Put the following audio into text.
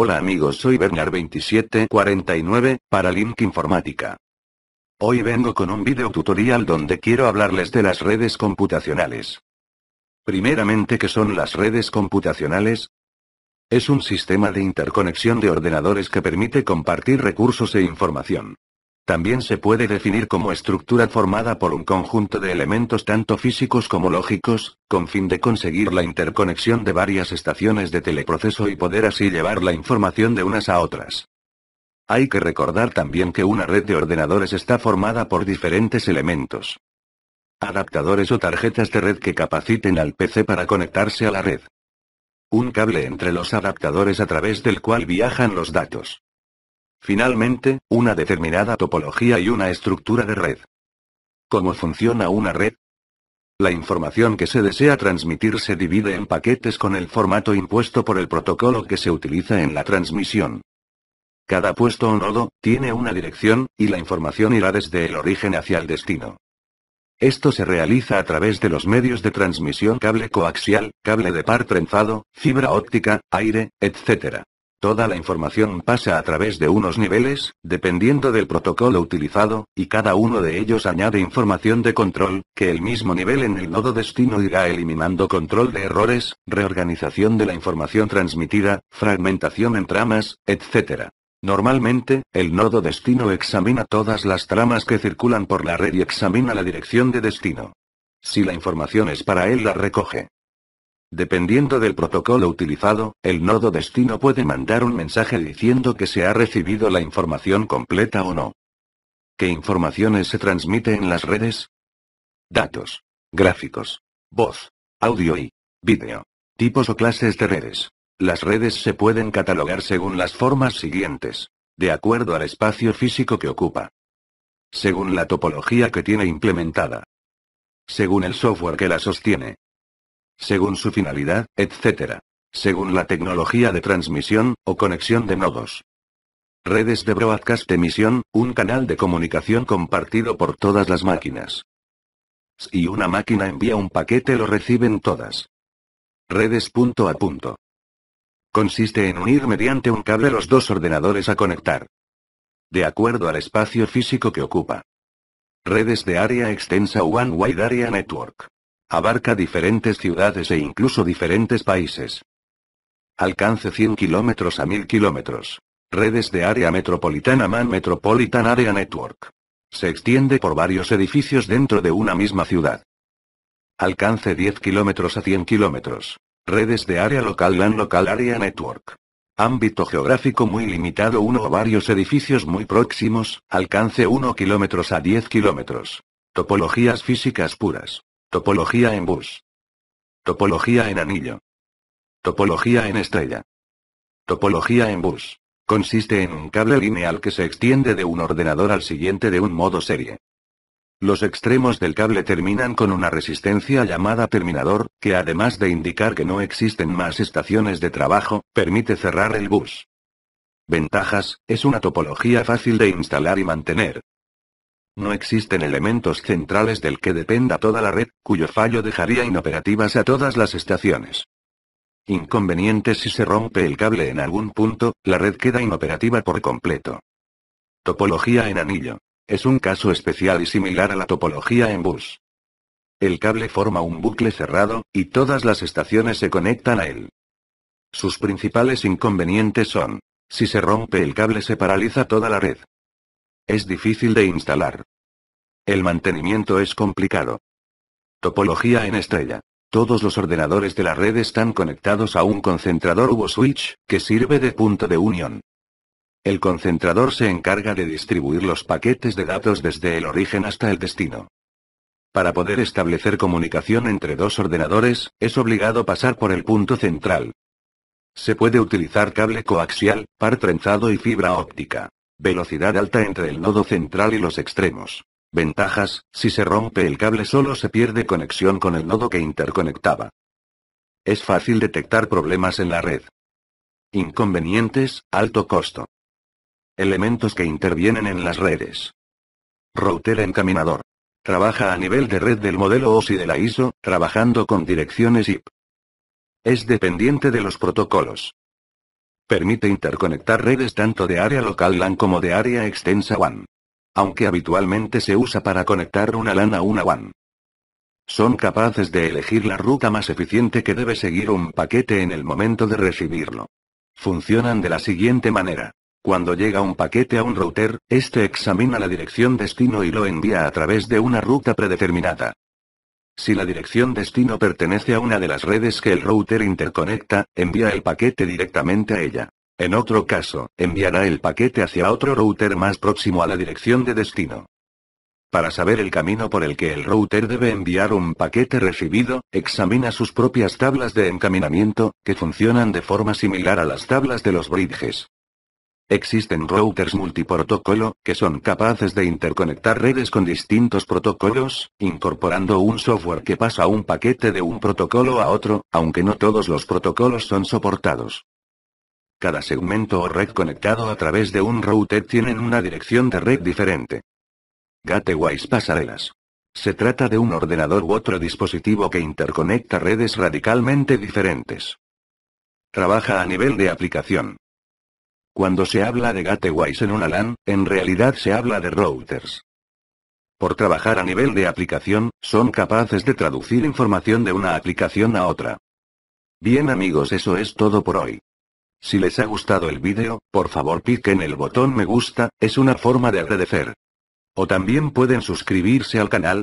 Hola amigos soy Bernard2749, para Link Informática. Hoy vengo con un video tutorial donde quiero hablarles de las redes computacionales. Primeramente ¿qué son las redes computacionales? Es un sistema de interconexión de ordenadores que permite compartir recursos e información. También se puede definir como estructura formada por un conjunto de elementos tanto físicos como lógicos, con fin de conseguir la interconexión de varias estaciones de teleproceso y poder así llevar la información de unas a otras. Hay que recordar también que una red de ordenadores está formada por diferentes elementos. Adaptadores o tarjetas de red que capaciten al PC para conectarse a la red. Un cable entre los adaptadores a través del cual viajan los datos. Finalmente, una determinada topología y una estructura de red. ¿Cómo funciona una red? La información que se desea transmitir se divide en paquetes con el formato impuesto por el protocolo que se utiliza en la transmisión. Cada puesto o nodo tiene una dirección, y la información irá desde el origen hacia el destino. Esto se realiza a través de los medios de transmisión cable coaxial, cable de par trenzado, fibra óptica, aire, etc. Toda la información pasa a través de unos niveles, dependiendo del protocolo utilizado, y cada uno de ellos añade información de control, que el mismo nivel en el nodo destino irá eliminando control de errores, reorganización de la información transmitida, fragmentación en tramas, etc. Normalmente, el nodo destino examina todas las tramas que circulan por la red y examina la dirección de destino. Si la información es para él la recoge. Dependiendo del protocolo utilizado, el nodo destino puede mandar un mensaje diciendo que se ha recibido la información completa o no. ¿Qué informaciones se transmite en las redes? Datos. Gráficos. Voz. Audio y video, Tipos o clases de redes. Las redes se pueden catalogar según las formas siguientes. De acuerdo al espacio físico que ocupa. Según la topología que tiene implementada. Según el software que la sostiene según su finalidad, etc. Según la tecnología de transmisión, o conexión de nodos. Redes de broadcast emisión, un canal de comunicación compartido por todas las máquinas. Si una máquina envía un paquete lo reciben todas. Redes punto a punto. Consiste en unir mediante un cable los dos ordenadores a conectar. De acuerdo al espacio físico que ocupa. Redes de área extensa One Wide Area Network. Abarca diferentes ciudades e incluso diferentes países. Alcance 100 kilómetros a 1000 kilómetros. Redes de área metropolitana Man Metropolitan Area Network. Se extiende por varios edificios dentro de una misma ciudad. Alcance 10 kilómetros a 100 kilómetros. Redes de área local LAN Local Area Network. Ámbito geográfico muy limitado uno o varios edificios muy próximos, alcance 1 kilómetros a 10 kilómetros. Topologías físicas puras. Topología en bus. Topología en anillo. Topología en estrella. Topología en bus. Consiste en un cable lineal que se extiende de un ordenador al siguiente de un modo serie. Los extremos del cable terminan con una resistencia llamada terminador, que además de indicar que no existen más estaciones de trabajo, permite cerrar el bus. Ventajas, es una topología fácil de instalar y mantener, no existen elementos centrales del que dependa toda la red, cuyo fallo dejaría inoperativas a todas las estaciones. Inconveniente si se rompe el cable en algún punto, la red queda inoperativa por completo. Topología en anillo. Es un caso especial y similar a la topología en bus. El cable forma un bucle cerrado, y todas las estaciones se conectan a él. Sus principales inconvenientes son, si se rompe el cable se paraliza toda la red, es difícil de instalar. El mantenimiento es complicado. Topología en estrella. Todos los ordenadores de la red están conectados a un concentrador u switch, que sirve de punto de unión. El concentrador se encarga de distribuir los paquetes de datos desde el origen hasta el destino. Para poder establecer comunicación entre dos ordenadores, es obligado pasar por el punto central. Se puede utilizar cable coaxial, par trenzado y fibra óptica. Velocidad alta entre el nodo central y los extremos. Ventajas, si se rompe el cable solo se pierde conexión con el nodo que interconectaba. Es fácil detectar problemas en la red. Inconvenientes, alto costo. Elementos que intervienen en las redes. Router encaminador. Trabaja a nivel de red del modelo OSI de la ISO, trabajando con direcciones IP. Es dependiente de los protocolos. Permite interconectar redes tanto de área local LAN como de área extensa WAN. Aunque habitualmente se usa para conectar una LAN a una WAN. Son capaces de elegir la ruta más eficiente que debe seguir un paquete en el momento de recibirlo. Funcionan de la siguiente manera. Cuando llega un paquete a un router, este examina la dirección destino y lo envía a través de una ruta predeterminada. Si la dirección destino pertenece a una de las redes que el router interconecta, envía el paquete directamente a ella. En otro caso, enviará el paquete hacia otro router más próximo a la dirección de destino. Para saber el camino por el que el router debe enviar un paquete recibido, examina sus propias tablas de encaminamiento, que funcionan de forma similar a las tablas de los bridges. Existen routers multiprotocolo, que son capaces de interconectar redes con distintos protocolos, incorporando un software que pasa un paquete de un protocolo a otro, aunque no todos los protocolos son soportados. Cada segmento o red conectado a través de un router tienen una dirección de red diferente. Gateways pasarelas. Se trata de un ordenador u otro dispositivo que interconecta redes radicalmente diferentes. Trabaja a nivel de aplicación. Cuando se habla de gateways en una LAN, en realidad se habla de routers. Por trabajar a nivel de aplicación, son capaces de traducir información de una aplicación a otra. Bien amigos, eso es todo por hoy. Si les ha gustado el vídeo, por favor piquen el botón me gusta, es una forma de agradecer. O también pueden suscribirse al canal,